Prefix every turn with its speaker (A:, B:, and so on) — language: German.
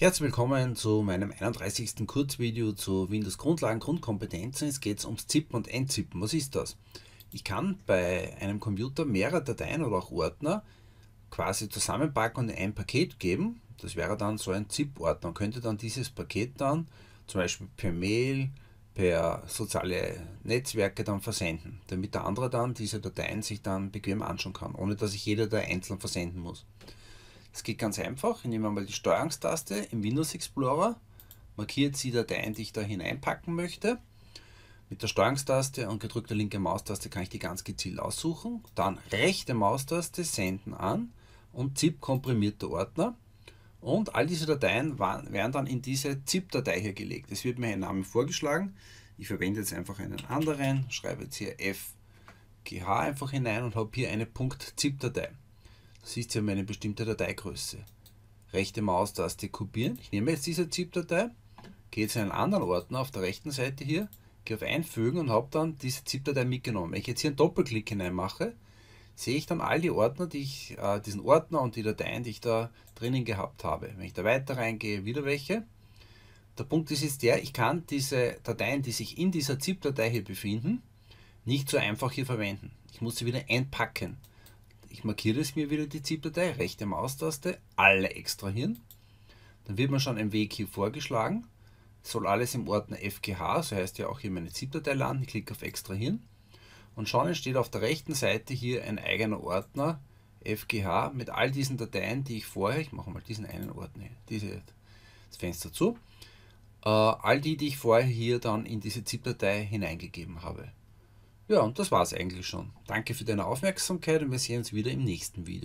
A: Herzlich willkommen zu meinem 31. Kurzvideo zu Windows Grundlagen, Grundkompetenzen. Es geht ums Zippen und Entzippen. Was ist das? Ich kann bei einem Computer mehrere Dateien oder auch Ordner quasi zusammenpacken und in ein Paket geben. Das wäre dann so ein ZIP-Ordner und könnte dann dieses Paket dann zum Beispiel per Mail, per soziale Netzwerke dann versenden, damit der andere dann diese Dateien sich dann bequem anschauen kann, ohne dass ich jeder da einzeln versenden muss. Das geht ganz einfach. Ich nehme einmal die Steuerungstaste im Windows Explorer, markiere jetzt die Dateien, die ich da hineinpacken möchte. Mit der Steuerungstaste und gedrückter linke Maustaste kann ich die ganz gezielt aussuchen. Dann rechte Maustaste senden an und ZIP komprimierte Ordner. Und all diese Dateien werden dann in diese ZIP-Datei hier gelegt. Es wird mir ein Name vorgeschlagen. Ich verwende jetzt einfach einen anderen, schreibe jetzt hier FGH einfach hinein und habe hier eine .zip-Datei siehst hier meine bestimmte Dateigröße. Rechte Maustaste kopieren. Ich nehme jetzt diese ZIP-Datei, gehe zu einem anderen Ordner auf der rechten Seite hier, gehe auf Einfügen und habe dann diese ZIP-Datei mitgenommen. Wenn ich jetzt hier einen Doppelklick hinein mache, sehe ich dann all die Ordner, die ich, äh, diesen Ordner und die Dateien, die ich da drinnen gehabt habe. Wenn ich da weiter reingehe, wieder welche. Der Punkt ist jetzt der, ich kann diese Dateien, die sich in dieser ZIP-Datei hier befinden, nicht so einfach hier verwenden. Ich muss sie wieder einpacken. Ich markiere es mir wieder die ZIP-Datei, rechte Maustaste, alle extrahieren. Dann wird mir schon ein Weg hier vorgeschlagen. soll alles im Ordner FGH, so heißt ja auch hier meine ZIP-Datei landen. Ich klicke auf Extrahieren. Und schon entsteht auf der rechten Seite hier ein eigener Ordner FGH mit all diesen Dateien, die ich vorher, ich mache mal diesen einen Ordner, diese, das Fenster zu, äh, all die, die ich vorher hier dann in diese ZIP-Datei hineingegeben habe. Ja, und das war's eigentlich schon. Danke für deine Aufmerksamkeit und wir sehen uns wieder im nächsten Video.